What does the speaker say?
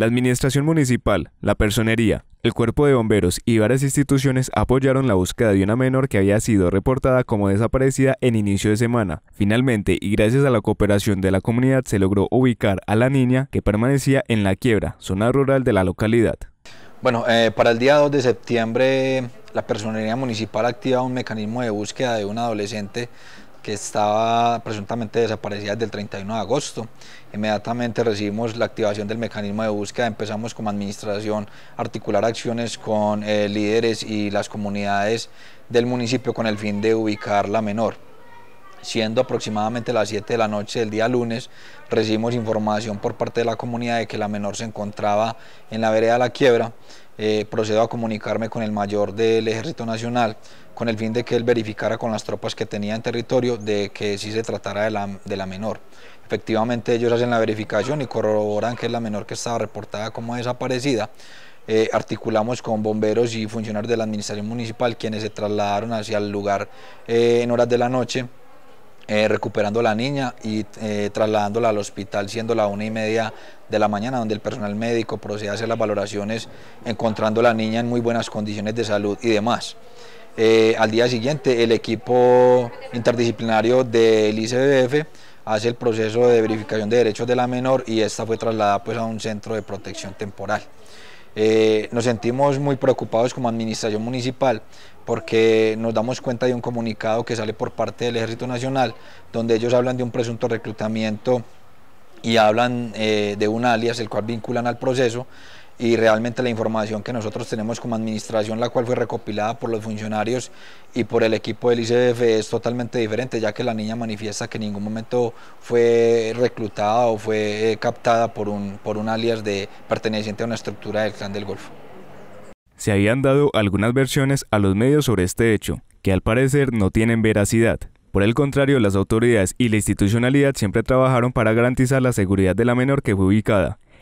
La administración municipal, la personería, el cuerpo de bomberos y varias instituciones apoyaron la búsqueda de una menor que había sido reportada como desaparecida en inicio de semana. Finalmente, y gracias a la cooperación de la comunidad, se logró ubicar a la niña que permanecía en La Quiebra, zona rural de la localidad. Bueno, eh, para el día 2 de septiembre la Personería Municipal activa un mecanismo de búsqueda de un adolescente que estaba presuntamente desaparecida desde el 31 de agosto. Inmediatamente recibimos la activación del mecanismo de búsqueda, empezamos como administración a articular acciones con eh, líderes y las comunidades del municipio con el fin de ubicar la menor. Siendo aproximadamente las 7 de la noche del día lunes, recibimos información por parte de la comunidad de que la menor se encontraba en la vereda La Quiebra, eh, procedo a comunicarme con el mayor del Ejército Nacional con el fin de que él verificara con las tropas que tenía en territorio de que si se tratara de la, menor. Efectivamente ellos hacen la verificación y corroboran que es la menor que estaba reportada como desaparecida. Eh, articulamos con bomberos y funcionarios de la administración municipal quienes se trasladaron hacia el lugar eh, en horas de la noche eh, recuperando la niña y eh, trasladándola al hospital, siendo la una y media de la mañana, donde el personal médico procede a hacer las valoraciones, encontrando la niña en muy buenas condiciones de salud y demás. Eh, al día siguiente, el equipo interdisciplinario del ICBF hace el proceso de verificación de derechos de la menor y esta fue trasladada pues, a un centro de protección temporal. Eh, nos sentimos muy preocupados como administración municipal porque nos damos cuenta de un comunicado que sale por parte del Ejército Nacional donde ellos hablan de un presunto reclutamiento y hablan eh, de un alias el cual vinculan al proceso y realmente la información que nosotros tenemos como administración, la cual fue recopilada por los funcionarios y por el equipo del ICF, es totalmente diferente, ya que la niña manifiesta que en ningún momento fue reclutada o fue eh, captada por un, por un alias de perteneciente a una estructura del Clan del Golfo. Se habían dado algunas versiones a los medios sobre este hecho, que al parecer no tienen veracidad. Por el contrario, las autoridades y la institucionalidad siempre trabajaron para garantizar la seguridad de la menor que fue ubicada.